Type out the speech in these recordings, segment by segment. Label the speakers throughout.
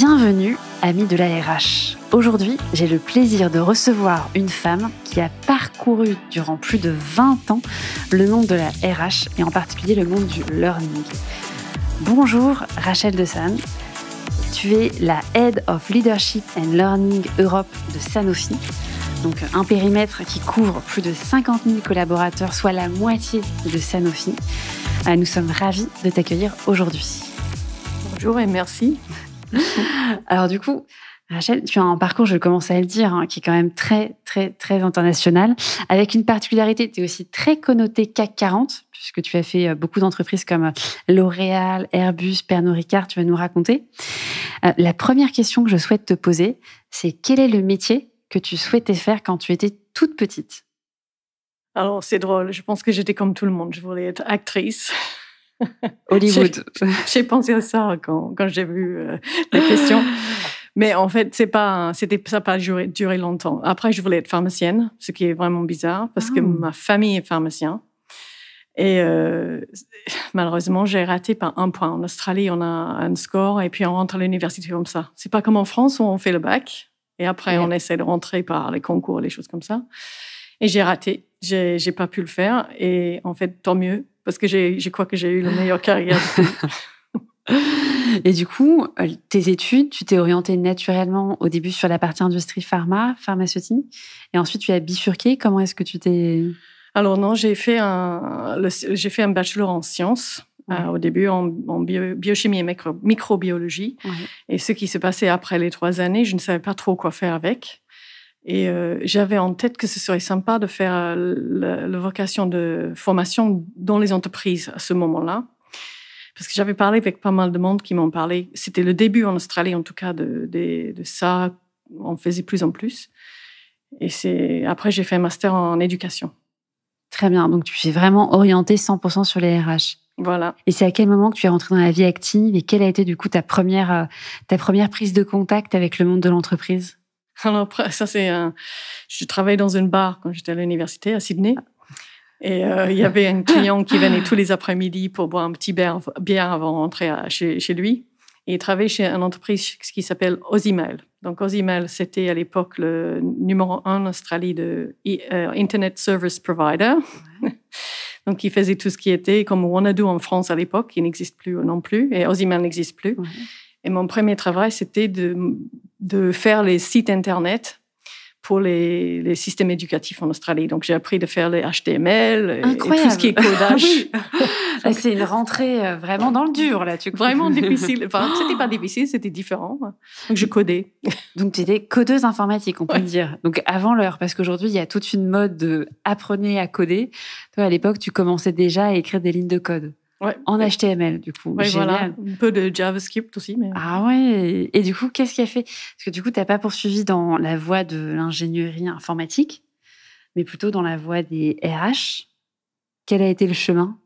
Speaker 1: Bienvenue, amis de la RH. Aujourd'hui, j'ai le plaisir de recevoir une femme qui a parcouru durant plus de 20 ans le monde de la RH et en particulier le monde du learning. Bonjour Rachel Desan. Tu es la Head of Leadership and Learning Europe de Sanofi. Donc un périmètre qui couvre plus de 50 000 collaborateurs, soit la moitié de Sanofi. Euh, nous sommes ravis de t'accueillir aujourd'hui. Bonjour et merci. Alors du coup, Rachel, tu as un parcours, je commence à le dire, hein, qui est quand même très, très, très international, avec une particularité, tu es aussi très connotée CAC 40, puisque tu as fait euh, beaucoup d'entreprises comme euh, L'Oréal, Airbus, Pernod Ricard, tu vas nous raconter. Euh, la première question que je souhaite te poser, c'est quel est le métier que tu souhaitais faire quand tu étais toute petite
Speaker 2: Alors, c'est drôle, je pense que j'étais comme tout le monde, je voulais être actrice. Hollywood. j'ai pensé à ça quand, quand j'ai vu euh, la question. Mais en fait, c'est pas, c'était ça pas duré, longtemps. Après, je voulais être pharmacienne, ce qui est vraiment bizarre parce que ah. ma famille est pharmacien. Et euh, malheureusement, j'ai raté par un point. En Australie, on a un score et puis on rentre à l'université comme ça. C'est pas comme en France où on fait le bac et après on essaie de rentrer par les concours, les choses comme ça. Et j'ai raté. J'ai, j'ai pas pu le faire. Et en fait, tant mieux parce que je crois que j'ai eu la meilleure carrière.
Speaker 1: Et du coup, euh, tes études, tu t'es orientée naturellement au début sur la partie industrie pharma, pharmaceutique, et ensuite tu as bifurqué. Comment est-ce que tu t'es
Speaker 2: Alors non, j'ai fait
Speaker 1: un
Speaker 2: j'ai fait un bachelor en sciences. Euh, au début, en, biochimie et microbiologie. Et ce qui se passait après les trois années, je ne savais pas trop quoi faire avec. Et euh, j'avais en tête que ce serait sympa de faire euh, la, vocation de formation dans les entreprises à ce moment-là. Parce que j'avais parlé avec pas mal de monde qui m'ont parlé. C'était le début en Australie, en tout cas, de, de, de ça. On faisait plus en plus.
Speaker 1: Et c'est après, j'ai fait un master en éducation. Très bien. Donc, tu fais vraiment orienté 100% sur les RH. Voilà. Et c'est à quel moment que tu es rentrée dans la vie active et quelle a été, du coup, ta première, euh, ta première prise de contact avec le monde de l'entreprise
Speaker 2: Alors, ça, c'est un... Je travaillais dans une bar quand j'étais à l'université à Sydney. Et euh, il y avait un client qui venait tous les après-midi pour boire un petit bière, avant de rentrer chez, lui. Et il travaillait chez une entreprise qui s'appelle Ozimail. Donc, Ozimail, c'était à l'époque le numéro un en Australie de euh, Internet Service Provider. Donc, il faisait tout ce qui était comme WannaDo en France à l'époque, qui n'existe plus non plus, et Ozimail n'existe plus. Et mon premier travail, c'était de, de, faire les sites Internet pour les, les systèmes éducatifs en Australie. Donc, j'ai appris de faire les HTML et, tout ce qui est codage.
Speaker 1: Ah c'est une rentrée euh, vraiment dans le dur, là. Tu vraiment difficile. Enfin, c'était pas difficile, c'était différent. Donc, je codais. Donc, tu étais codeuse informatique, on peut dire. Donc, avant l'heure, parce qu'aujourd'hui, il y a toute une mode de à coder. Toi, à l'époque, tu commençais déjà à écrire des lignes de code. En HTML, du coup. Un
Speaker 2: peu de JavaScript aussi. Mais...
Speaker 1: Ah ouais. Et, du coup, qu'est-ce qui a fait Parce que du coup, tu n'as pas poursuivi dans la voie de l'ingénierie informatique, mais plutôt dans la voie des RH. Quel a été le chemin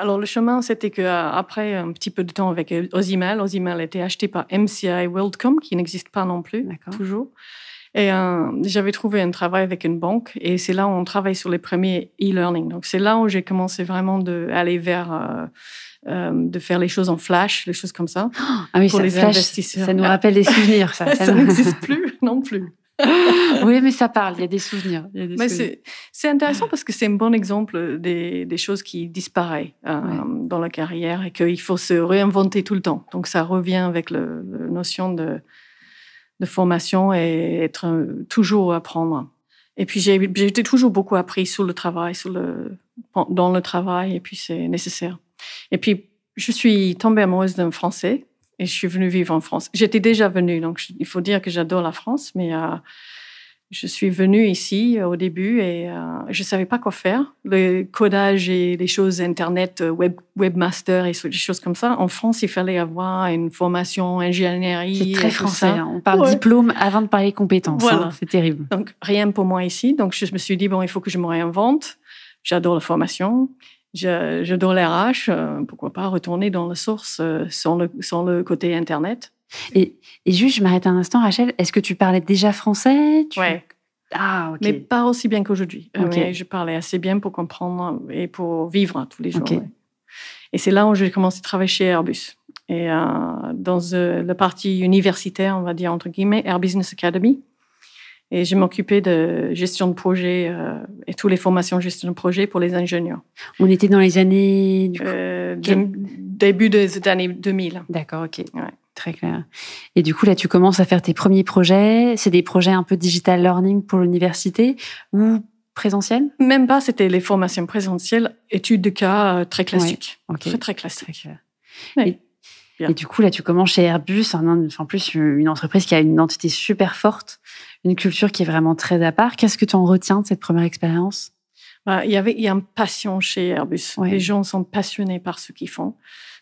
Speaker 2: alors, le chemin, c'était qu'après euh, un petit peu de temps avec euh, Ozimal, Ozimal a été acheté par MCI WorldCom, qui n'existe pas non plus, toujours. Et euh, j'avais trouvé un travail avec une banque et c'est là où on travaille sur les premiers e-learning. Donc c'est là où j'ai commencé vraiment d'aller vers, euh, euh, de faire les choses en flash, les choses comme ça. Ah oui, ça, ça nous ah. rappelle des souvenirs. Ça, ça n'existe plus non plus. oui, mais ça parle, il y a des souvenirs. C'est intéressant parce que c'est un bon exemple des, choses qui disparaissent dans la carrière et qu'il faut se réinventer tout le temps. Donc ça revient avec la notion de de formation et être euh, toujours à apprendre. Et puis j'ai été toujours beaucoup appris sur le travail, sur le, dans le travail, et puis c'est nécessaire. Et puis je suis tombée amoureuse d'un Français et je suis venue vivre en France. J'étais déjà venue, donc il faut dire que j'adore la France, mais euh, je suis venue ici euh, au début et euh, je ne savais pas quoi faire. Le codage et les choses Internet, euh, web, webmaster et des choses comme ça, en France, il fallait avoir une formation
Speaker 1: ingénierie. C'est très français. Hein. On parle diplôme avant de parler compétences. Hein. Voilà. C'est terrible.
Speaker 2: Donc, rien pour moi ici. Donc, je me suis dit, bon, il faut que je me réinvente. J'adore la formation. J'adore l'RH. pourquoi pas retourner dans la source sans, le, sans le côté Internet.
Speaker 1: Et, juste, je m'arrête un instant, Rachel. Est-ce que tu parlais déjà français
Speaker 2: tu... Ouais. Ah, ok. Mais pas aussi bien qu'aujourd'hui. Euh, je parlais assez bien pour comprendre et pour vivre tous les jours. Et c'est là où j'ai commencé à travailler chez Airbus. Et euh, dans le euh, la partie universitaire, on va dire entre guillemets, Airbus Business Academy. Et je m'occupais de gestion de projet et toutes les formations gestion de projet pour les ingénieurs. On était dans les années. Début des années 2000. D'accord, ok. Ouais
Speaker 1: très clair. Et du coup, là, tu commences à faire tes premiers projets. C'est des projets un peu digital learning pour l'université ou présentiel Même pas, c'était les formations présentielles, études de cas euh, très classiques. Très, très classiques. et, du coup, là, tu commences chez Airbus, en, enfin, plus une entreprise qui a une identité super forte, une culture qui est vraiment très à part. Qu'est-ce que tu en retiens de cette première expérience
Speaker 2: bah, il y avait il y a une passion chez Airbus. Les gens sont passionnés par ce qu'ils font.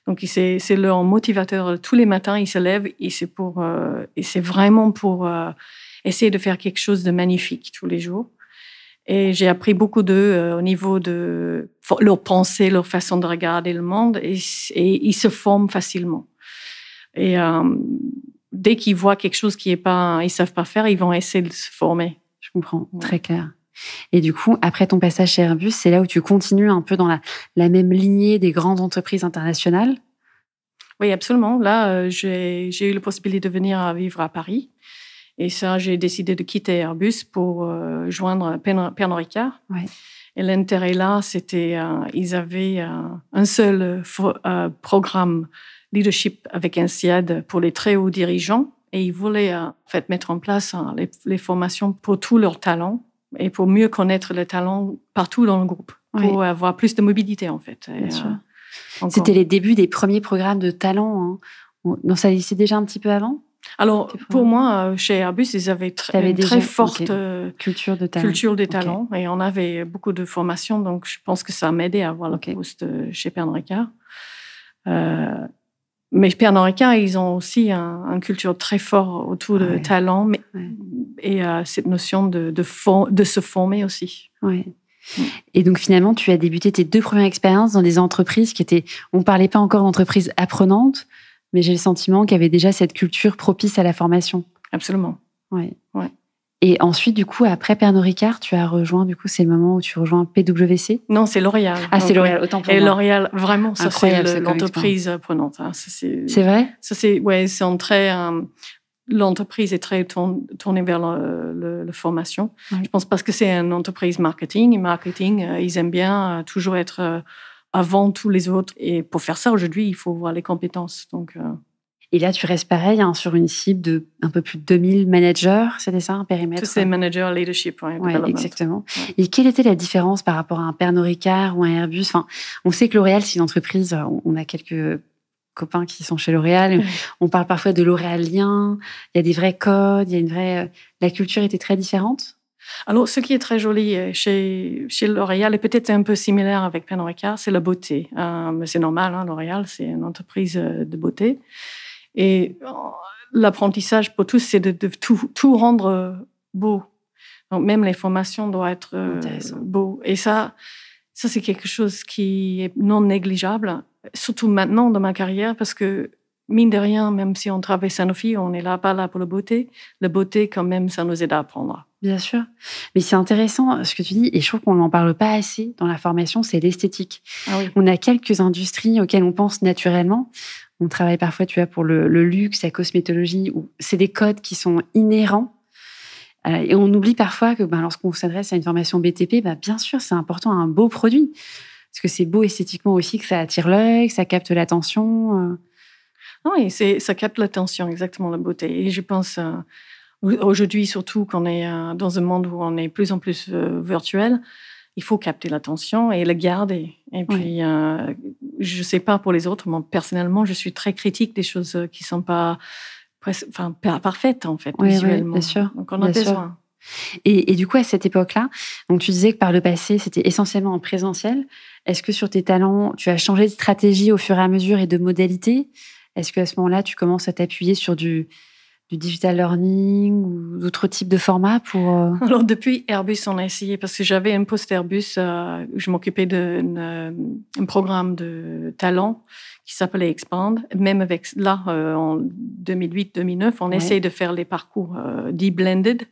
Speaker 2: Donc, c'est leur motivateur. Euh, tous les matins, ils se lèvent et c'est pour, euh, et c'est vraiment pour euh, essayer de faire quelque chose de magnifique tous les jours. Et j'ai appris beaucoup d'eux au niveau de leur pensée, leur façon de regarder le monde et, ils se forment facilement. Et dès qu'ils voient quelque chose qui est pas, ils savent pas faire, ils vont essayer de se former.
Speaker 1: Je comprends, très clair. Et du coup, après ton passage chez Airbus, c'est là où tu continues un peu dans la, même lignée des grandes entreprises internationales
Speaker 2: Oui, absolument. Là, euh, j'ai eu la possibilité de venir vivre à Paris. Et ça, j'ai décidé de quitter Airbus pour euh, joindre Pernod Ricard. Et l'intérêt là, c'était qu'ils euh, ils avaient un seul programme leadership avec un pour les très hauts dirigeants et ils voulaient en fait mettre en place les formations pour tous leurs talents et pour mieux connaître le talent partout dans le groupe, pour avoir plus de mobilité en fait.
Speaker 1: Euh, C'était les débuts des premiers programmes de talent. Hein. Donc ça existait déjà un petit peu avant
Speaker 2: alors, pour moi, euh, chez Airbus, ils avaient une très forte
Speaker 1: euh, culture de Culture
Speaker 2: des talents. Et on avait beaucoup de formations, donc je pense que ça m'aidait à avoir le poste chez Pernod mais Pernambucain, ils ont aussi un, culture très forte autour du de talent et euh, cette notion de, de, se former aussi.
Speaker 1: Mm. Et donc finalement, tu as débuté tes deux premières expériences dans des entreprises qui étaient, on ne parlait pas encore d'entreprises apprenantes, mais j'ai le sentiment qu'il y avait déjà cette culture propice à la formation. Absolument. Oui. Et ensuite, du coup, après Pernod Ricard, tu as rejoint, du coup, c'est le moment où tu rejoins PWC
Speaker 2: Non, c'est L'Oréal. Ah, c'est L'Oréal, euh, autant pour Et L'Oréal, vraiment, ça, c'est l'entreprise prenante. Hein, c'est vrai Ça, c'est, ouais, c'est très. Euh, l'entreprise est très tournée vers la formation. Je pense parce que c'est une entreprise marketing. Et marketing, euh, ils aiment bien toujours être avant
Speaker 1: tous les autres. Et pour faire ça aujourd'hui, il faut voir les compétences. Donc, et là, tu restes pareil hein, sur une cible de un peu plus de 2000 managers, c'est ça, un périmètre Tous ces euh managers
Speaker 2: leadership, Oui, exactement.
Speaker 1: Et quelle était la différence par rapport à un Pernod Ricard ou un Airbus enfin, On sait que L'Oréal, c'est une entreprise, euh, on a quelques copains qui sont chez L'Oréal, on parle parfois de l'Oréalien, il y a des vrais codes, il y a une vraie... Euh, la culture était très différente
Speaker 2: alors, ce qui est très joli chez, chez L'Oréal et peut-être un peu similaire avec Pernod Ricard, c'est la beauté. Euh, c'est normal, hein, L'Oréal, c'est une entreprise de beauté. Et euh, l'apprentissage pour tous, c'est de, tout, rendre euh, beau. Donc, même les formations doivent être euh, beaux. Et ça, ça c'est quelque chose qui est non négligeable, surtout maintenant dans ma carrière, parce que mine de rien, même si on travaille Sanofi, on n'est là pas là pour la beauté. La beauté, quand même, ça nous aide à apprendre.
Speaker 1: Bien sûr. Mais c'est intéressant ce que tu dis, et je trouve qu'on n'en parle pas assez dans la formation, c'est l'esthétique. Ah on a quelques industries auxquelles on pense naturellement. On travaille parfois, tu vois, pour le, luxe, la cosmétologie, où c'est des codes qui sont inhérents. Euh, et on oublie parfois que ben, lorsqu'on s'adresse à une formation BTP, ben, bien sûr, c'est important, un beau produit. Parce que c'est beau esthétiquement aussi, que ça attire l'œil, que ça capte l'attention.
Speaker 2: Euh. et Oui, ça capte l'attention, exactement, la beauté. Et je pense, euh, aujourd'hui, surtout qu'on est dans un monde où on est plus en plus virtuel, il faut capter l'attention et la garder. Et puis, euh, je ne sais pas pour les autres, mais personnellement, je suis très critique des choses qui ne sont pas
Speaker 1: enfin, parfaites, en fait, visuellement. bien sûr. Donc, on a besoin. Et, du coup, à cette époque-là, donc tu disais que par le passé, c'était essentiellement en présentiel. Est-ce que sur tes talents, tu as changé de stratégie au fur et à mesure et de modalité Est-ce qu'à à ce moment-là, tu commences à t'appuyer sur du, du digital learning ou d'autres types de formats pour... Euh,
Speaker 2: Alors depuis Airbus, on a essayé parce que j'avais un poste Airbus euh, où je m'occupais d'un euh, programme de talent qui s'appelait Expand. Même avec là, en 2008-2009, on essayait de faire les parcours euh, dits blended.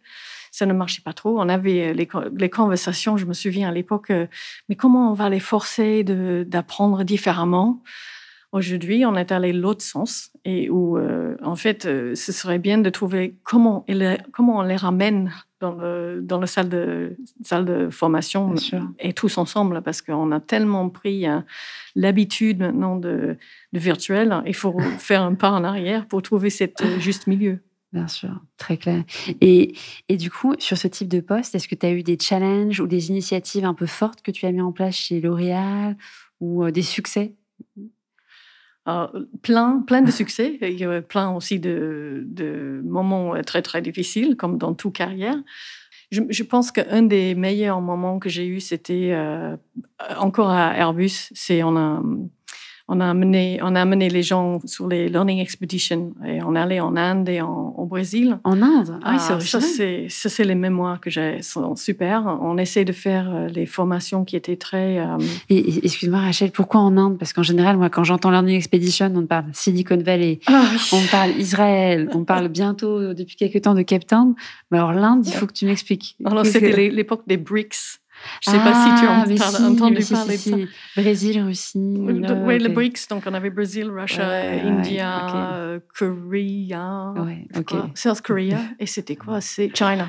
Speaker 2: Ça ne marchait pas trop. On avait les, les conversations, je me souviens à l'époque, mais comment on va les forcer d'apprendre différemment Aujourd'hui, on est allé l'autre sens et où, euh, en fait, euh, ce serait bien de trouver comment, comment on les ramène dans, le, dans la salle de, salle de formation et tous ensemble, parce qu'on a tellement pris hein, l'habitude maintenant de, de, virtuel, il faut faire un pas en arrière pour trouver cette
Speaker 1: euh, juste milieu. Bien sûr, très clair. Et, et, du coup, sur ce type de poste, est-ce que tu as eu des challenges ou des initiatives un peu fortes que tu as mis en place chez L'Oréal ou des succès ah, plein,
Speaker 2: plein de succès, et, euh, plein aussi de, moments euh, très, très difficiles, comme dans toute carrière. Je, pense pense un des meilleurs moments que j'ai eu, c'était euh, encore à Airbus. C'est en un on a amené, on a amené les gens sur les learning expeditions et on allait en Inde et en, au Brésil. En Inde, ah, ah ça c'est ça c'est les mémoires que j'ai sont
Speaker 1: super. On essaie de faire euh, les formations qui étaient très. Euh, et, excuse-moi Rachel, pourquoi en Inde Parce qu'en général, moi, quand j'entends learning expedition, on parle Silicon Valley, ah, on parle Israël, on parle bientôt depuis quelques temps de Cape Town. Mais alors l'Inde, il faut que tu m'expliques. Alors c'était
Speaker 2: l'époque des BRICS. Je ne sais pas si tu as entendu parler Brésil, Russie.
Speaker 1: Oui, le BRICS.
Speaker 2: Donc, on avait Brésil, Russia, euh, India, euh, Korea, South Korea. Et c'était quoi C'est China.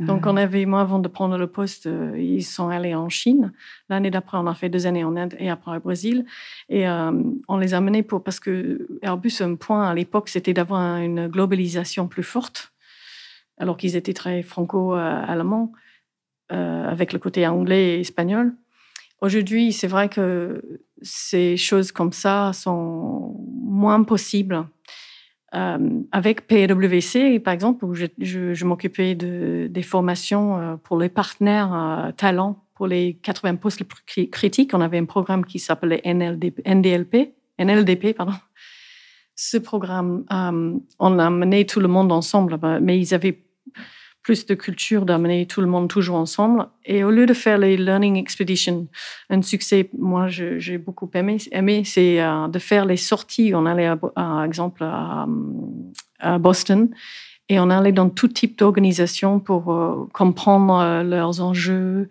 Speaker 2: donc, on avait, moi, avant de prendre le poste, euh, ils sont allés en Chine. L'année d'après, on a fait deux années en Inde et après au Brésil. Et on les a menés pour. Parce que Airbus, un point à l'époque, c'était d'avoir une globalisation plus forte alors qu'ils étaient très franco-allemands. Euh, avec le côté anglais et espagnol. Aujourd'hui, c'est vrai que ces choses comme ça sont moins possibles. Euh, avec PwC, par exemple, où je, m'occupais de, des formations euh, pour les partenaires talents, pour les 80 postes critiques, on avait un programme qui s'appelait NLDP, NLDP. pardon. Ce programme, on a mené tout le monde ensemble, bah, mais ils avaient plus de culture d'amener tout le monde toujours ensemble. Et au lieu de faire les Learning Expeditions, un succès, moi, j'ai beaucoup aimé, aimé c'est euh, de faire les sorties. On allait, par exemple, à, Boston et on allait dans tout type d'organisation pour euh, comprendre euh, leurs enjeux,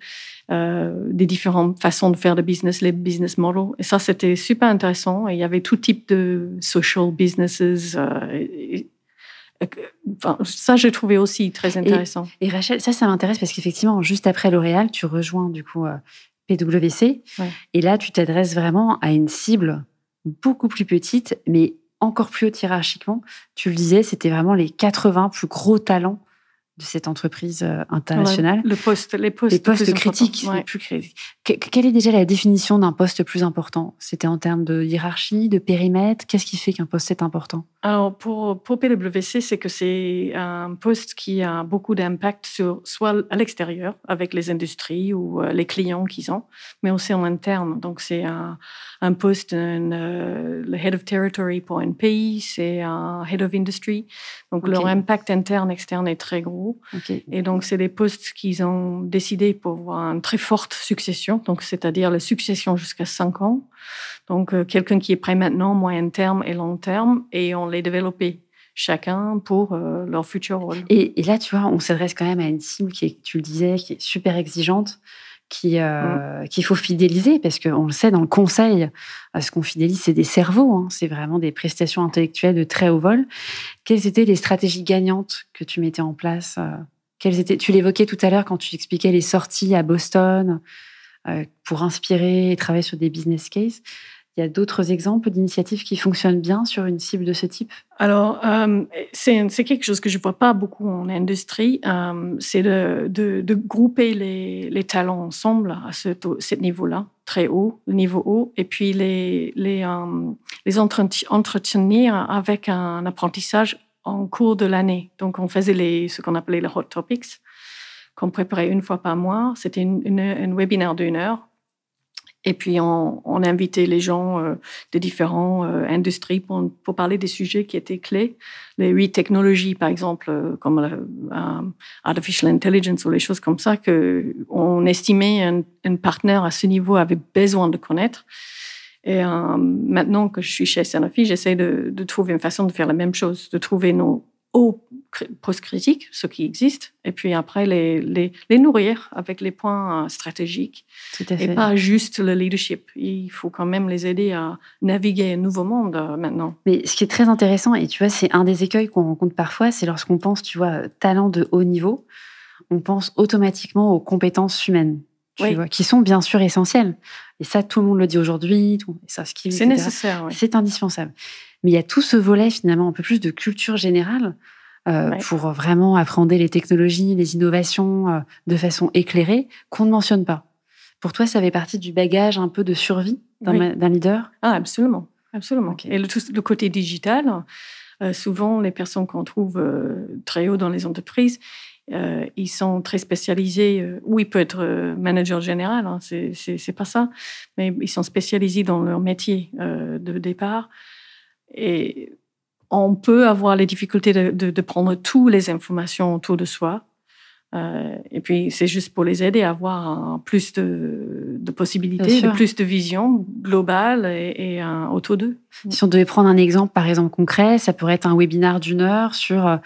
Speaker 2: des différentes façons de faire le business, les business models. Et ça, c'était super intéressant. il y avait tout type de social businesses,
Speaker 1: ça, je trouvé aussi très intéressant. Et, Rachel, ça, ça m'intéresse parce qu'effectivement, juste après L'Oréal, tu rejoins du coup euh, PwC. Et là, tu t'adresses vraiment à une cible beaucoup plus petite, mais encore plus haut hiérarchiquement. Tu le disais, c'était vraiment les 80 plus gros talents de cette entreprise euh, internationale. le
Speaker 2: poste, les postes, les postes critiques,
Speaker 1: les plus critiques quelle est déjà la définition d'un poste plus important C'était en termes de hiérarchie, de périmètre Qu'est-ce qui fait qu'un poste est important
Speaker 2: Alors, pour, pour PWC, c'est que c'est un poste qui a beaucoup d'impact sur soit à l'extérieur, avec les industries ou euh, les clients qu'ils ont, mais aussi en interne. Donc, c'est un, poste, euh, le head of territory pour un pays, c'est un head of industry. Donc, leur impact interne, externe est très gros. Et donc, c'est des postes qu'ils ont décidé pour avoir une très forte succession donc c'est-à-dire la succession jusqu'à 5 ans. Donc euh, quelqu'un qui est prêt maintenant, moyen terme et long terme, et on les développé
Speaker 1: chacun pour euh, leur futur rôle. Et, là, tu vois, on s'adresse quand même à une cible qui est, tu le disais, qui est super exigeante, qui euh, mm. qu'il faut fidéliser parce qu'on le sait dans le conseil, ce qu'on fidélise, c'est des cerveaux, hein. c'est vraiment des prestations intellectuelles de très haut vol. Quelles étaient les stratégies gagnantes que tu mettais en place Quelles étaient Tu l'évoquais tout à l'heure quand tu expliquais les sorties à Boston. Euh, pour inspirer et travailler sur des business cases. Il y a d'autres exemples d'initiatives qui fonctionnent bien sur une cible de ce type Alors, euh,
Speaker 2: c'est quelque chose que je ne vois pas beaucoup en industrie, euh, c'est de, grouper les, talents ensemble à ce, niveau-là, très haut, niveau haut, et puis les, les, entretenir avec un apprentissage en cours de l'année. Donc, on faisait les, ce qu'on appelait les hot topics qu'on préparait une fois par mois. C'était un webinaire d'une heure. Et puis, on, invitait les gens des euh, de différentes euh, industries pour, parler des sujets qui étaient clés. Les huit technologies, par exemple, euh, comme l'artificial intelligence ou les choses comme ça, qu'on estimait un, partenaire à ce niveau avait besoin de connaître. Et maintenant que je suis chez Sanofi, j'essaie de, de trouver une façon de faire la même chose, de trouver nos hauts post critique ce qui existe, et puis après les, les, nourrir avec les points euh, stratégiques. Et pas juste le leadership. Il faut quand même les aider à naviguer un nouveau monde euh, maintenant.
Speaker 1: Mais ce qui est très intéressant, et tu vois, c'est un des écueils qu'on rencontre parfois, c'est lorsqu'on pense, tu vois, talent de haut niveau, on pense automatiquement aux compétences humaines. Tu vois, qui sont bien sûr essentielles. Et ça, tout le monde le dit aujourd'hui, C'est nécessaire, c'est indispensable. Mais il y a tout ce volet finalement un peu plus de culture générale euh, pour vraiment appréhender les technologies, les innovations euh, de façon éclairée, qu'on ne mentionne pas. Pour toi, ça fait partie du bagage un peu de survie d'un leader Ah, absolument.
Speaker 2: Absolument. Et le, le, côté digital, euh, souvent, les personnes qu'on trouve très haut dans les entreprises, ils sont très spécialisés, Oui, ou ils peut être manager général, hein, c'est pas ça, mais ils sont spécialisés dans leur métier de départ. Et on peut avoir les difficultés de, prendre toutes les informations autour de soi. Euh, et puis, c'est juste pour les aider à avoir
Speaker 1: plus de, possibilités, plus
Speaker 2: de vision
Speaker 1: globale et, un, autour d'eux. Si on devait prendre un exemple, par exemple concret, ça pourrait être un webinaire d'une heure sur euh,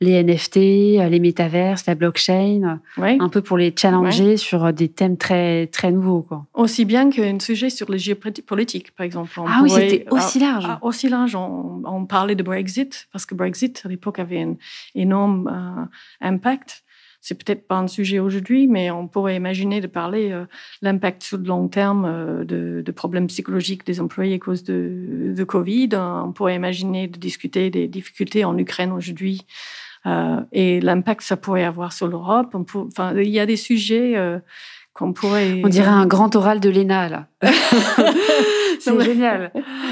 Speaker 1: les NFT, euh, les métaverses, la blockchain, euh, un peu pour les challenger sur euh, des thèmes très très nouveaux quoi.
Speaker 2: Aussi bien qu'un sujet sur les géopolitiques par exemple. ah oui, c'était aussi ah, large. Ah, aussi large, on, parlait de Brexit parce que Brexit à l'époque avait un énorme impact. C'est peut-être pas un sujet aujourd'hui, mais on pourrait imaginer de parler l'impact sur le long terme de, problèmes psychologiques des employés à cause de, de Covid. On pourrait imaginer de discuter des difficultés en Ukraine aujourd'hui euh, et l'impact que ça pourrait avoir sur l'Europe. Enfin, il y a des
Speaker 1: sujets euh, qu'on pourrait. On dirait euh, un grand oral de l'ENA, là. C'est génial.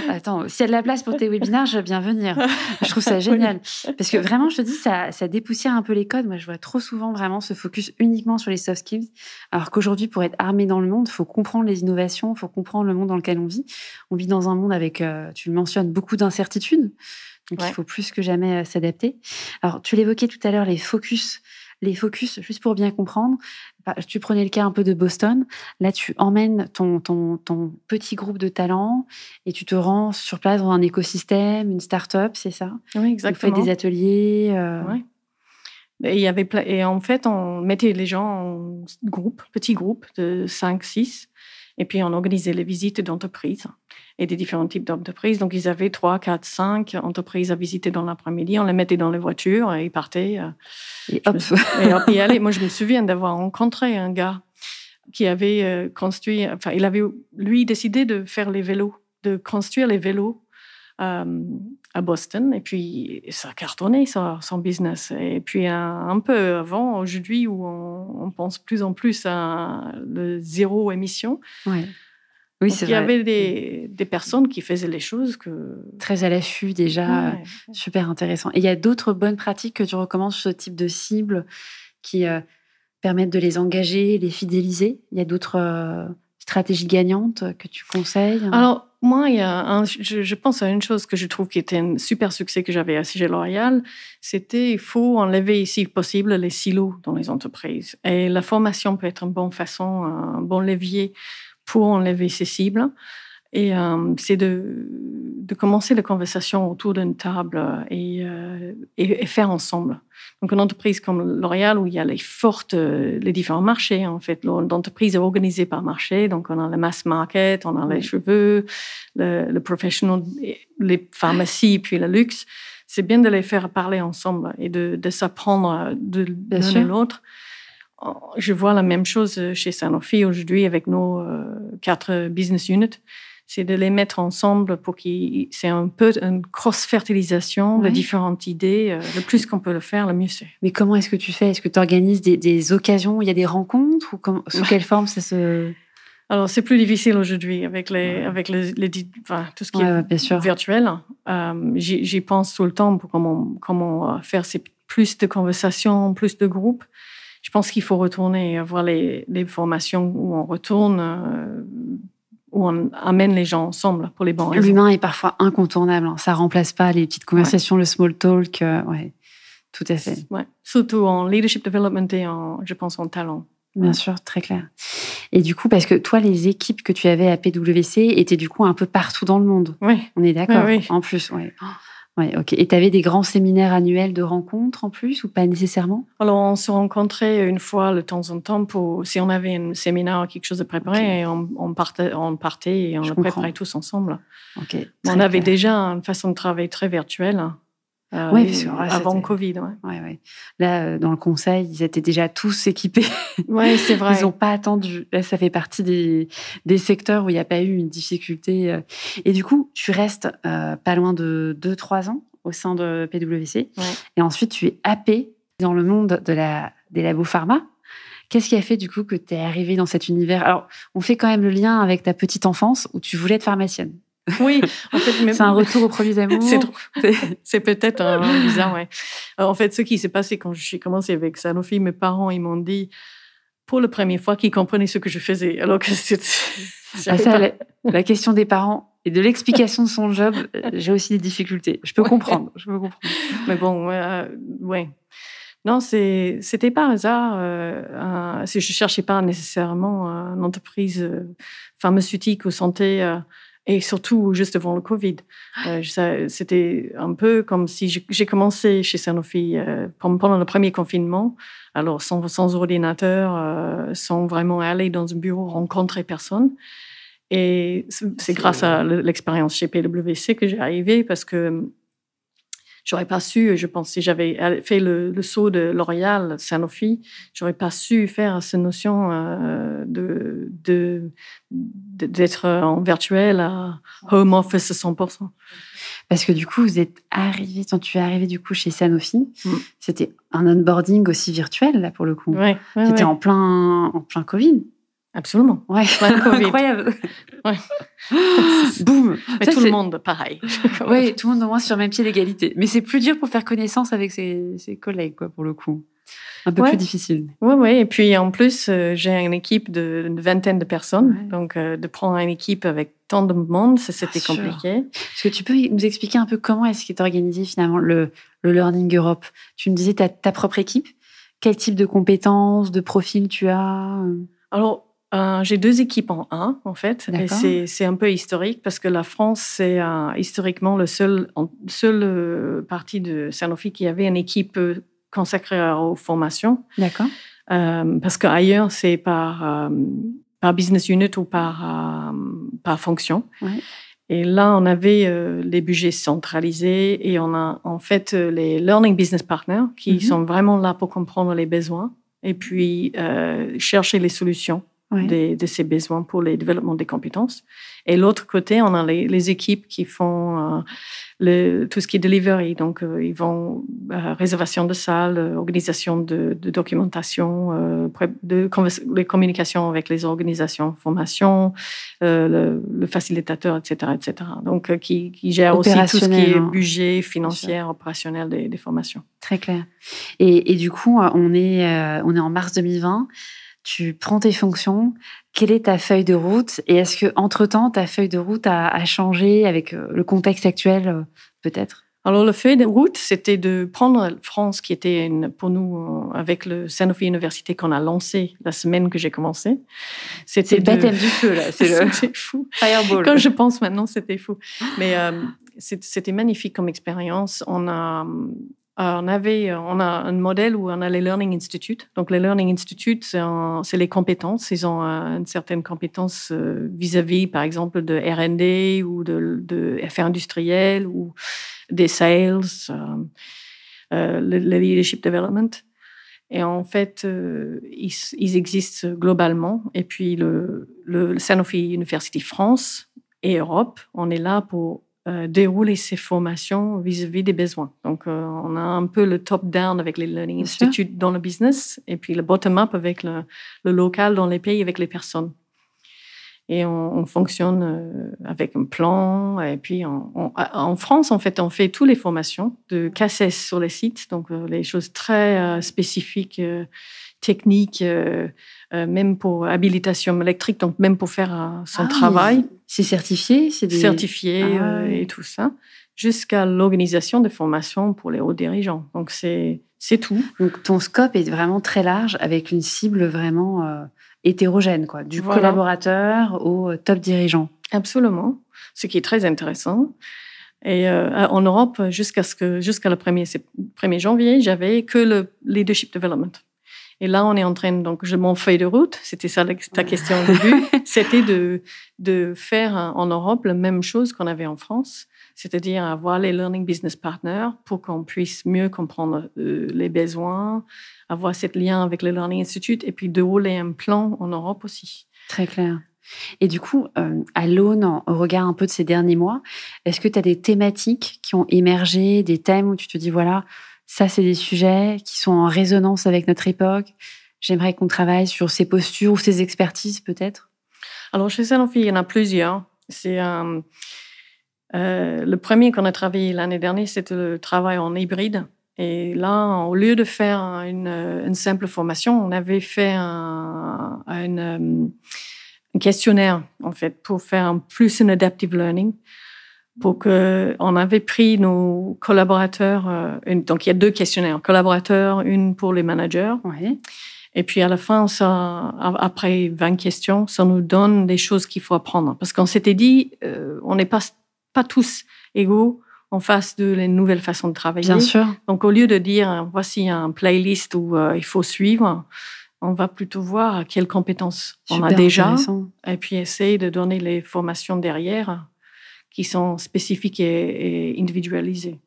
Speaker 1: Attends, s'il y a de la place pour tes webinaires, je veux bien venir. Je trouve ça génial. Parce que vraiment, je te dis, ça, dépoussière un peu les codes. Moi, je vois trop souvent vraiment ce focus uniquement sur les soft skills. Alors qu'aujourd'hui, pour être armé dans le monde, il faut comprendre les innovations, il faut comprendre le monde dans lequel on vit. On vit dans un monde avec, tu le mentionnes, beaucoup d'incertitudes il faut plus que jamais euh, s'adapter. Alors tu l'évoquais tout à l'heure, les focus. Les focus, juste pour bien comprendre, bah, tu prenais le cas un peu de Boston. Là, tu emmènes ton, ton, ton petit groupe de talents et tu te rends sur place dans un écosystème, une start-up, c'est ça Oui, exactement. Tu fais des ateliers. Euh...
Speaker 2: Et, il y avait et en fait, on mettait les gens en groupe, petits groupes de 5, 6. Et puis, on organisait les visites d'entreprises et des différents types d'entreprises. Donc, ils avaient trois, quatre, cinq entreprises à visiter dans l'après-midi. On les mettait dans les voitures et ils partaient. Euh,
Speaker 1: et hop.
Speaker 2: et Moi, je me souviens d'avoir rencontré un gars qui avait euh, construit, enfin, il avait, lui, décidé de faire les vélos, de construire les vélos euh, à Boston. Et puis, ça a cartonné, son business. Et puis, un, peu avant, aujourd'hui, où on, pense plus en plus à le zéro émission.
Speaker 1: il y avait
Speaker 2: des,
Speaker 1: personnes qui faisaient les choses que... Très à l'affût déjà, super intéressant. Et il y a d'autres bonnes pratiques que tu recommandes ce type de cible qui euh, permettent de les engager, les fidéliser Il y a d'autres... Euh, stratégie gagnante que tu conseilles Alors,
Speaker 2: moi, il y a je, pense à une chose que je trouve qui était un super succès que j'avais à chez L'Oréal, c'était il faut enlever, si possible, les silos dans les entreprises. Et la formation peut être une bonne façon, un bon levier pour enlever ces cibles. Et euh, c'est de, de, commencer la conversation autour d'une table euh, euh, et, et, faire ensemble. Donc, une entreprise comme L'Oréal, où il y a les fortes, les différents marchés, en fait. L'entreprise est organisée par marché. Donc, on a le mass market, on a les cheveux, le, le professional, les pharmacies, puis le luxe. C'est bien de les faire parler ensemble et de, de s'apprendre de l'un à l'autre oh, je vois la même chose chez Sanofi aujourd'hui avec nos quatre business units c'est de les mettre ensemble pour qu'ils. C'est un peu une cross-fertilisation de différentes idées.
Speaker 1: Euh, le plus qu'on peut le faire, le mieux c'est. Mais comment est-ce que tu fais Est-ce que tu organises des, occasions où il y a des rencontres ou Sous quelle forme ça se.
Speaker 2: Alors, c'est plus difficile aujourd'hui avec, les, avec les, tout ce qui est virtuel. Euh, j'y pense tout le temps pour comment, comment euh, faire ces, plus de conversations, plus de groupes. Je pense qu'il faut retourner voir les, les, formations où on retourne où on amène les gens ensemble pour les bons L'humain
Speaker 1: est parfois incontournable. Hein. Ça remplace pas les petites conversations, le small talk. Euh, tout à fait.
Speaker 2: Surtout en leadership development et en, je pense, en talent.
Speaker 1: Bien sûr, très clair. Et du coup, parce que toi, les équipes que tu avais à PwC étaient du coup un peu partout dans le monde. Oui. On est d'accord. En plus, ouais. Et tu avais des grands séminaires annuels de rencontres en plus ou pas nécessairement
Speaker 2: Alors, on se rencontrait une fois de temps en temps pour si on avait un séminaire quelque chose à préparé, on, partait, et on le préparait tous ensemble.
Speaker 1: On avait déjà
Speaker 2: une façon de travailler très virtuelle oui, euh, bien ah, avant
Speaker 1: Covid. Ouais. Là, euh, dans le conseil, ils étaient déjà tous équipés. Oui, c'est vrai. ils n'ont pas attendu. Là, ça fait partie des, secteurs où il n'y a pas eu une difficulté. Euh. Et du coup, tu restes pas loin de 2-3 ans au sein de PwC. Et ensuite, tu es happé dans le monde de la, des labos pharma. Qu'est-ce qui a fait du coup que tu es arrivée dans cet univers Alors, on fait quand même le lien avec ta petite enfance où tu voulais être pharmacienne. Oui, en fait, c'est un retour au premier amour
Speaker 2: C'est peut-être un, bizarre, ouais. Euh, en fait, ce qui s'est passé quand j'ai commencé avec Sanofi, mes parents, ils m'ont dit pour la première fois qu'ils comprenaient ce que je faisais, alors que c'était. Ah,
Speaker 1: la, question des parents et de l'explication de son job, euh, j'ai aussi des difficultés. Je peux comprendre, je peux comprendre. Mais bon,
Speaker 2: ouais. Euh, non, c'était un hasard. Euh, je cherchais pas nécessairement une entreprise pharmaceutique ou santé et surtout juste avant le Covid. Euh, c'était un peu comme si j'ai commencé chez Sanofi euh, pendant le premier confinement, alors sans, sans ordinateur, euh, sans vraiment aller dans un bureau, rencontrer personne. Et c'est grâce à l'expérience chez PwC que j'ai arrivé parce que J'aurais pas su, je pense, si j'avais euh, fait le, saut de L'Oréal, Sanofi, j'aurais pas su faire cette notion euh, de, d'être en virtuel à
Speaker 1: home office 100%. Parce que du coup, vous êtes arrivé, quand tu es arrivé du coup chez Sanofi, mm. c'était un onboarding aussi virtuel là pour le coup. Ouais, C'était en plein, en plein Covid. Absolument. Ouais, COVID. incroyable. Ouais. Boum tout le monde, pareil. oui, tout le monde au moins sur même pied d'égalité. Mais c'est plus dur pour faire connaissance avec ses, collègues, quoi, pour le coup. Un peu plus difficile. Oui, oui. Et puis en plus,
Speaker 2: euh, j'ai une équipe de vingtaine de personnes. Donc, euh, de prendre une équipe avec tant de monde,
Speaker 1: c'était compliqué. Est-ce que tu peux nous expliquer un peu comment est-ce qu'est organisé finalement le, le Learning Europe Tu me disais, tu as ta propre équipe. Quel type de compétences, de profils tu as euh?
Speaker 2: Alors, euh, j'ai deux équipes en un, en fait. Et c'est un peu historique parce que la France, c'est euh, historiquement le seul, seul euh, parti de Sanofi qui avait une équipe consacrée aux formations. D'accord. parce qu'ailleurs, c'est par, business unit ou par, par fonction. Et là, on avait les budgets centralisés et on a en fait les Learning Business Partners qui mhm. sont vraiment là pour comprendre les besoins et puis chercher les solutions de, ces besoins pour le développement des compétences. Et l'autre côté, on a les, équipes qui font euh, le, tout ce qui est delivery. Donc, euh, ils vont euh, réservation de salles, organisation de, de documentation, de, les communications avec les organisations, formation, le, facilitateur, etc.,
Speaker 1: etc. Donc, qui, gèrent aussi tout ce qui est
Speaker 2: budget, financier, opérationnel des, formations.
Speaker 1: Très clair. Et, du coup, on est, on est en mars 2020 tu prends tes fonctions, quelle est ta feuille de route et est-ce que entre temps ta feuille de route a, changé avec euh, le contexte actuel euh, peut-être
Speaker 2: Alors la feuille de route c'était de prendre France qui était pour nous euh, avec le Sanofi Université qu'on a lancé la semaine que j'ai commencé. C'était le du feu c'est fou. Fireball. Quand je pense maintenant c'était fou, mais c'était magnifique comme expérience. On a euh, on avait euh, on a un modèle où on a les Learning Institute. Donc les Learning Institutes, c'est les compétences. Ils ont euh, une certaine compétence vis-à-vis, par exemple, de R&D ou de, de affaires industrielles ou des sales, le, leadership development. Et en fait, ils, existent globalement. Et puis le Sanofi University France et Europe, on est là pour euh, dérouler ces formations vis-à-vis des besoins. Donc, euh, on a un peu le top-down avec les Learning Institutes dans le business et puis le bottom-up avec le, local dans les pays, avec les personnes. Et on, fonctionne euh, avec un plan. Et puis, en France, en fait, on fait toutes les formations de cass sur les sites, donc les choses très spécifiques technique, euh, euh, même pour habilitation électrique, donc même pour faire euh, son travail. C'est certifié C'est des... certifié ah et tout ça, jusqu'à l'organisation de formation pour les hauts dirigeants.
Speaker 1: Donc c'est tout. Donc ton scope est vraiment très large avec une cible vraiment hétérogène, quoi, du collaborateur au top dirigeant. Absolument, ce
Speaker 2: qui est très intéressant. Et en Europe, jusqu'à le 1 1er janvier, j'avais que le leadership development. Et là, on est en train, donc je m'en fais de route, c'était ça ta question au début, c'était de, de faire euh, en Europe la même chose qu'on avait en France, c'est-à-dire avoir les Learning Business Partners pour qu'on puisse mieux comprendre euh, les besoins, avoir ce lien avec les Learning Institute et puis de rouler un
Speaker 1: plan en Europe aussi. Très clair. Et du coup, euh, à l'aune, au regard un peu de ces derniers mois, est-ce que tu as des thématiques qui ont émergé, des thèmes où tu te dis, voilà, ça, c'est des sujets qui sont en résonance avec notre époque. J'aimerais qu'on travaille sur ces postures ou ces expertises, peut-être.
Speaker 2: Alors, chez Sanofi, il y en a plusieurs. C'est euh, euh, le premier qu'on a travaillé l'année dernière, c'était le travail en hybride. Et là, au lieu de faire une, simple formation, on avait fait un, euh, questionnaire, en fait, pour faire plus un adaptive learning pour que on avait pris nos collaborateurs. Euh, donc il y a deux questionnaires, collaborateurs, une pour les managers. Oui. Et puis à la fin, ça, après 20 questions, ça nous donne des choses qu'il faut apprendre. Parce qu'on s'était dit, euh, on n'est pas, pas tous égaux en face de les nouvelles façons de travailler. Bien sûr. Donc au lieu de dire, euh, voici un playlist où il faut suivre, on va plutôt voir quelles compétences on a déjà et puis essayer de donner les formations derrière qui sont spécifiques et, individualisés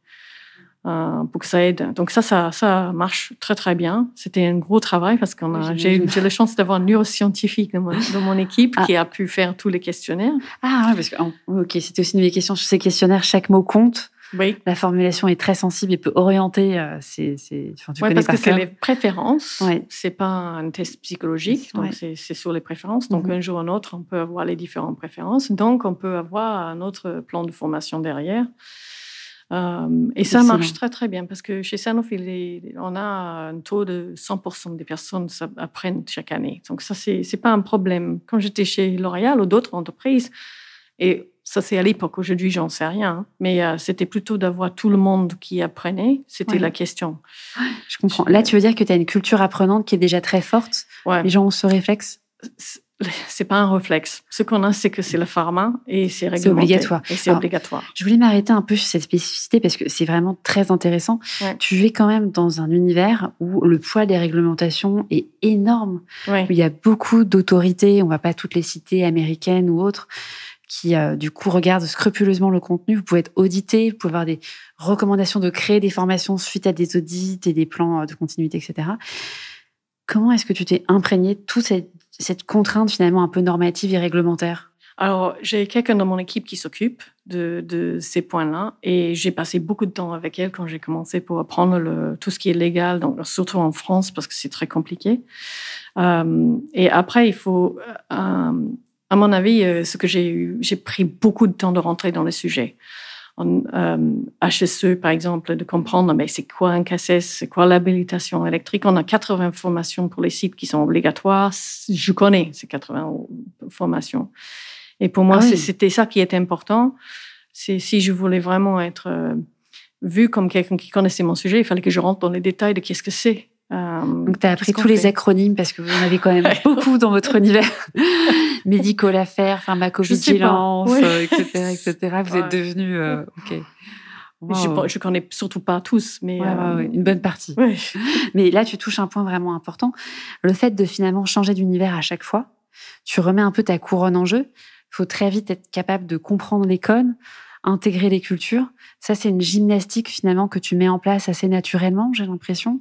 Speaker 2: euh, pour que ça aide. Donc ça, ça, ça marche très très bien. C'était un gros travail parce que j'ai eu la chance d'avoir un
Speaker 1: neuroscientifique dans mon, équipe ah. qui a pu faire tous les questionnaires. Ah oui, parce que ok, c'était aussi une des questions sur ces questionnaires. Chaque mot compte. Oui. La formulation est très sensible et peut orienter. Euh, ces. enfin, tu parce que c'est les
Speaker 2: préférences. Ouais. C'est pas un test psychologique, donc c'est, sur les préférences. Donc mhm. un jour ou un autre, on peut avoir les différentes préférences. Donc on peut avoir un autre plan de formation derrière. Euh, et ça marche très très bien parce que chez Sanofi, on a un taux de 100% des personnes apprennent chaque année. Donc ça, c'est, c'est pas un problème. Quand j'étais chez L'Oréal ou d'autres entreprises, et ça, c'est à l'époque. Aujourd'hui, j'en sais rien. Hein. Mais euh, c'était plutôt d'avoir tout le monde qui apprenait. C'était la question.
Speaker 1: Je comprends. Là, tu veux dire que tu as une culture apprenante qui est déjà très forte. Les gens ont ce réflexe
Speaker 2: c'est pas un réflexe. Ce qu'on a, c'est que c'est le pharma et c'est réglementé. obligatoire. Et c'est obligatoire.
Speaker 1: Je voulais m'arrêter un peu sur cette spécificité parce que c'est vraiment très intéressant. Tu vis quand même dans un univers où le poids des réglementations est énorme. Où il y a beaucoup d'autorités. On va pas toutes les citer, américaines ou autres qui euh, du coup regarde scrupuleusement le contenu. Vous pouvez être audité, vous pouvez avoir des recommandations de créer des formations suite à des audits et des plans euh, de continuité, etc. Comment est-ce que tu t'es imprégné de toute cette, contrainte finalement un peu normative et réglementaire
Speaker 2: Alors, j'ai quelqu'un dans mon équipe qui s'occupe de, ces points-là et j'ai passé beaucoup de temps avec elle quand j'ai commencé pour apprendre le, tout ce qui est légal, donc, surtout en France parce que c'est très compliqué. Euh, et après, il faut à mon avis, euh, ce que j'ai eu, j'ai pris beaucoup de temps de rentrer dans le sujet. En HSE, euh, par exemple, de comprendre, mais c'est quoi un CACES, c'est quoi l'habilitation électrique. On a 80 formations pour les sites qui sont obligatoires. Je connais ces 80 formations. Et pour moi, ah c'était ça qui était important. C'est si je voulais vraiment être euh, vu comme quelqu'un qui connaissait mon sujet, il fallait que je
Speaker 1: rentre dans les détails de qu'est-ce que c'est euh, Donc, tu as appris tous les acronymes parce que vous en avez quand même beaucoup dans votre univers. médical, l'affaire, pharmacovigilance, silence, etc., etc. Vous êtes devenu. Euh, ok. Je ne connais surtout pas tous, mais. Euh, une bonne partie. Mais là, tu touches un point vraiment important. Le fait de finalement changer d'univers à chaque fois, tu remets un peu ta couronne en jeu. Il faut très vite être capable de comprendre les codes, intégrer les cultures. Ça, c'est une gymnastique finalement que tu mets en place assez naturellement, j'ai l'impression.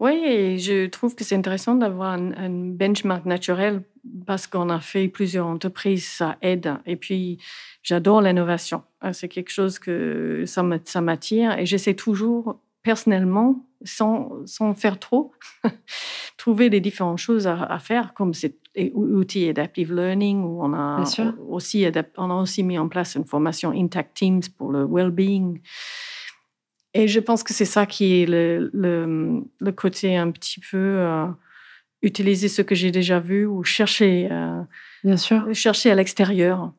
Speaker 2: Oui, et je trouve que c'est intéressant d'avoir un, benchmark naturel parce qu'on a fait plusieurs entreprises, ça aide. Et puis, j'adore l'innovation. Euh, c'est quelque chose que ça m'attire et j'essaie toujours personnellement, sans, sans faire trop, trouver des différentes choses à, faire, comme cet outil Adaptive Learning, où on a, aussi, on a aussi mis en place une formation Intact Teams pour le well-being. Et je pense que c'est ça qui est le, côté un petit peu euh, utiliser ce que j'ai déjà vu
Speaker 1: ou chercher, euh, Bien sûr. chercher à l'extérieur.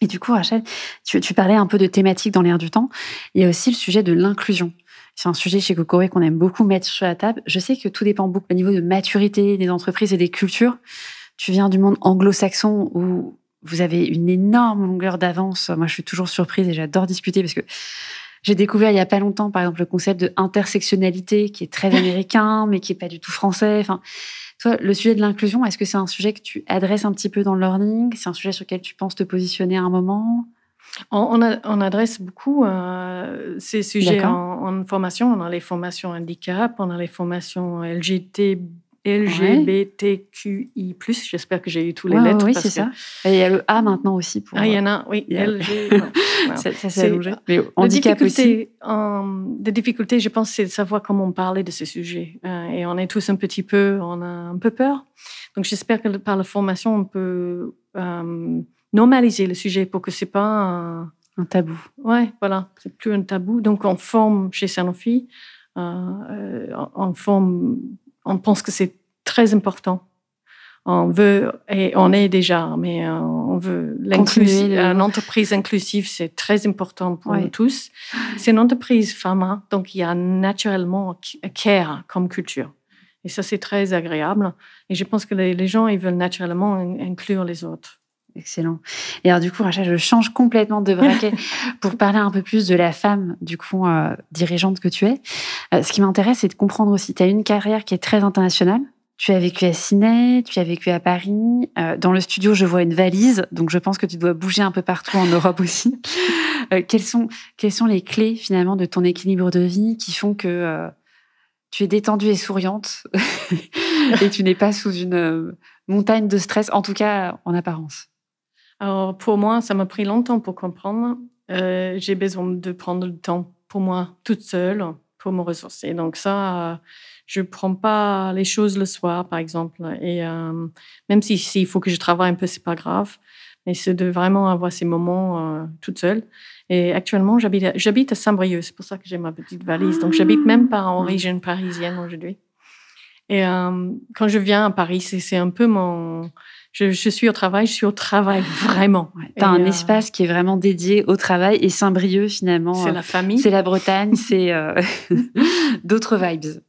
Speaker 1: Et du coup, Rachel, tu, tu, parlais un peu de thématiques dans l'air du temps. Il y a aussi le sujet de l'inclusion. C'est un sujet chez Cocoré qu'on aime beaucoup mettre sur la table. Je sais que tout dépend beaucoup au niveau de maturité des entreprises et des cultures. Tu viens du monde anglo-saxon où vous avez une énorme longueur d'avance. Moi, je suis toujours surprise et j'adore discuter parce que j'ai découvert il y a pas longtemps, par exemple, le concept de intersectionnalité qui est très américain, mais qui est pas du tout français. Enfin, le sujet de l'inclusion, est-ce que c'est un sujet que tu adresses un petit peu dans le learning C'est un sujet sur lequel tu penses te positionner à un moment on, adresse beaucoup euh, ces sujets en, formation. On a les formations
Speaker 2: handicap, on a les formations LGTB. LGBTQI+.
Speaker 1: J'espère que j'ai eu tous les lettres. Oui, c'est ça. il y a le A maintenant aussi. Ah, il y en a, oui. A... ça, ça s'est handicap aussi.
Speaker 2: Euh, des difficultés, je pense, c'est de savoir comment parler de ce sujet. Euh, et on est tous un petit peu, on a un peu peur. Donc, j'espère que par la formation, on peut euh, normaliser le sujet pour que ce n'est pas un... tabou. Ouais, voilà. n'est plus un tabou. Donc, on forme chez Sanofi, on forme on pense que c'est très important. On veut, et on est déjà, mais euh, on veut l'inclusion. Une euh, entreprise inclusive, c'est très important pour nous tous. C'est une entreprise femme, hein, donc il y a naturellement care comme culture. Et ça, c'est très agréable. Et je pense que les gens, ils veulent
Speaker 1: naturellement inclure les autres. Excellent. Et alors du coup, Rachel, je change complètement de braquet pour parler un peu plus de la femme, du coup, euh, dirigeante que tu es. ce qui m'intéresse, c'est de comprendre aussi, tu as une carrière qui est très internationale, tu as vécu à Sydney, tu as vécu à Paris. Euh, dans le studio, je vois une valise, donc je pense que tu dois bouger un peu partout en Europe aussi. Euh, quelles, sont, quelles sont les clés finalement de ton équilibre de vie qui font que euh, tu es détendue et souriante et tu n'es pas sous une montagne de stress, en tout cas en apparence
Speaker 2: Alors pour moi, ça m'a pris longtemps pour comprendre. J'ai besoin de prendre le temps pour moi toute seule, pour me ressourcer. Donc ça je prends pas les choses le soir, par exemple. Et euh, même s'il si, faut que je travaille un peu, c'est pas grave. Mais c'est de vraiment avoir ces moments euh, toute seule. Et actuellement, j'habite à, j'habite à Saint-Brieuc. C'est pour ça que j'ai ma petite valise. Donc, j'habite même pas en ah. région parisienne aujourd'hui. Et euh, quand je viens à Paris, c'est, un peu mon.
Speaker 1: Je, suis au travail, je suis au travail vraiment. Tu t'as un euh, espace qui est vraiment dédié au travail et Saint-Brieuc finalement. C'est la famille. C'est la Bretagne, c'est d'autres vibes.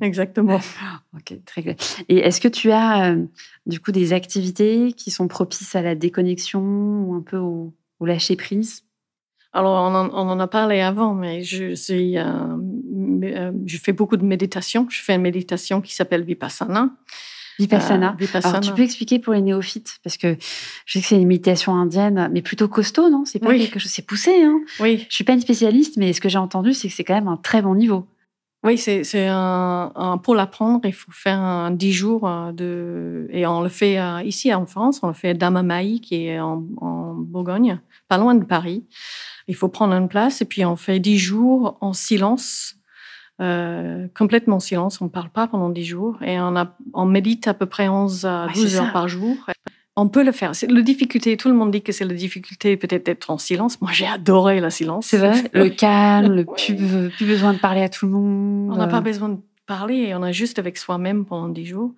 Speaker 1: Exactement. Ok, très Et est-ce que tu as euh, du coup des activités qui sont propices à la déconnexion ou un peu au, lâcher prise
Speaker 2: Alors, on en, a parlé avant, mais je euh, euh, je fais beaucoup de méditation. Je fais une méditation qui s'appelle Vipassana. Vipassana. Vipassana. Alors, tu peux
Speaker 1: expliquer pour les néophytes, parce que je sais que c'est une méditation indienne, mais plutôt costaud, non C'est pas quelque chose, c'est poussé. Hein oui. Je suis pas une spécialiste, mais ce que j'ai entendu, c'est que c'est quand même un très bon niveau. Oui,
Speaker 2: c'est un, pôle à prendre. Il faut faire un 10 jours euh, de. Et on le fait euh, ici en France, on le fait à Damamaï, qui est en, Bourgogne, pas loin de Paris. Il faut prendre une place et puis on fait 10 jours en silence, euh, complètement silence. On ne parle pas pendant 10 jours et on, médite à peu près 11 à 12 heures par jour on peut le faire. C'est La difficulté, tout le monde dit que c'est la difficulté peut-être d'être en silence. Moi, j'ai adoré la silence. C'est vrai, le calme, le
Speaker 1: euh, plus, besoin de parler à tout le monde. On n'a pas besoin
Speaker 2: de parler, on est juste avec soi-même pendant dix jours.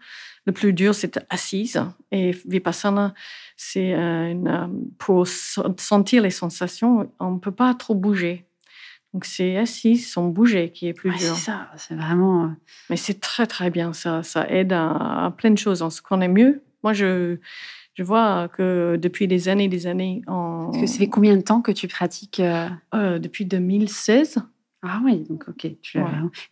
Speaker 2: Le plus dur, c'est assise. Et Vipassana, c'est euh, euh, pour sentir les sensations, on ne peut pas trop bouger. Donc c'est assise, sans bouger qui est plus dur. C'est ça, c'est vraiment. Mais c'est très très bien ça, ça aide à, à plein de choses. On se connaît mieux. Moi je je vois que depuis des années des années. En... ça fait combien de temps que tu
Speaker 1: pratiques euh? Euh, Depuis 2016. Ah oui, donc ok. Tu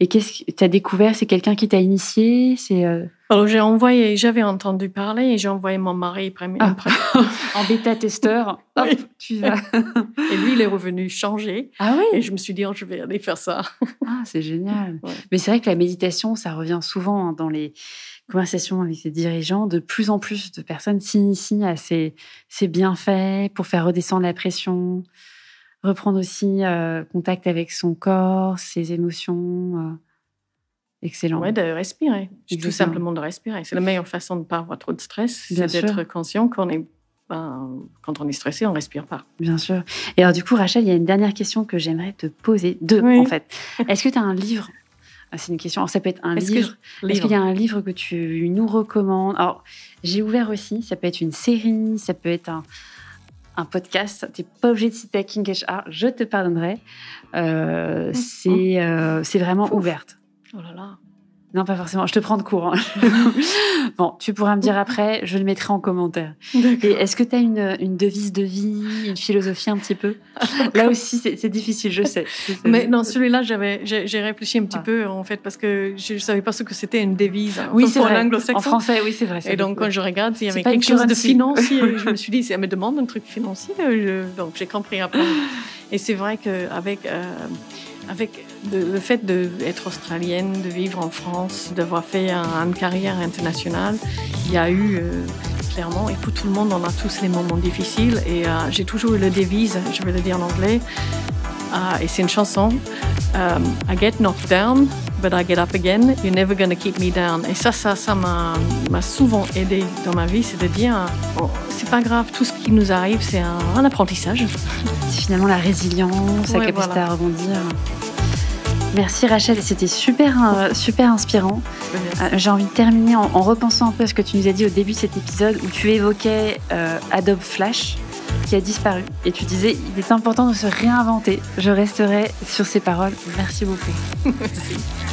Speaker 1: Et qu'est-ce que tu as découvert C'est quelqu'un qui t'a initié C'est euh?
Speaker 2: Alors j'ai envoyé, j'avais entendu parler et j'ai envoyé mon mari premier, ah.
Speaker 1: en bêta testeur.
Speaker 2: tu vas. et lui, il est revenu changer. Ah oui. Et je me suis dit, oh, je vais aller faire ça.
Speaker 1: ah, c'est génial. Mais c'est vrai que la méditation, ça revient souvent hein, dans les conversation avec ses dirigeants, de plus en plus de personnes s'initient à ces, bienfaits pour faire redescendre la pression, reprendre aussi euh, contact avec son corps, ses émotions. Euh, excellent. Oui, de respirer. Tout simplement
Speaker 2: de respirer. C'est la meilleure façon de ne pas avoir trop de stress, c'est d'être conscient qu'on est ben, quand on est stressé, on respire pas.
Speaker 1: Bien sûr. Et alors du coup, Rachel, il y a une dernière question que j'aimerais te poser. Deux, en fait. Est-ce que tu as un livre ah, c'est une question. Alors, ça peut être un livre. Est-ce qu'il y a un livre que tu nous recommandes Alors, j'ai ouvert aussi. Ça peut être une série, ça peut être un, podcast. Tu n'es pas obligé de citer King HR. Je te pardonnerai. Euh, euh, c'est, vraiment ouverte. Oh là là. Non, pas forcément. Je te prends de courant. Hein. bon, tu pourras me dire après. Je le mettrai en commentaire. Et est-ce que tu as une, devise de vie, une philosophie un petit peu Là aussi, c'est difficile, je sais. Mais non, celui-là, j'avais, j'ai réfléchi un petit ah. peu en fait
Speaker 2: parce que je ne savais pas ce que c'était une devise. Hein, oui, c'est vrai. En français, oui, c'est vrai. Et donc, quand je regarde, il y avait quelque chose de financier. je me suis dit, elle me demande un truc financier. Euh, donc, j'ai compris après. Et c'est vrai qu'avec euh, avec le fait d'être australienne, de vivre en France, d'avoir fait une carrière internationale, il y a eu euh, clairement, et pour tout le monde, on a tous les moments difficiles. Et euh, j'ai toujours eu le devise, je vais le dire en anglais, euh, et c'est une chanson, I get knocked down, but I get up again, you're never gonna keep me down. Et ça, ça, m'a souvent aidé dans ma vie,
Speaker 1: c'est de dire, oh, c'est pas grave, tout ce qui nous arrive, c'est un, apprentissage. C'est finalement la résilience, la capacité à rebondir. Merci Rachel, c'était super, euh, super inspirant. Ben, euh, j'ai envie de terminer en, repensant un peu à ce que tu nous as dit au début de cet épisode où tu évoquais euh, Adobe Flash qui a disparu et tu disais il est important de se réinventer. Je resterai sur ces paroles. Merci beaucoup. Merci.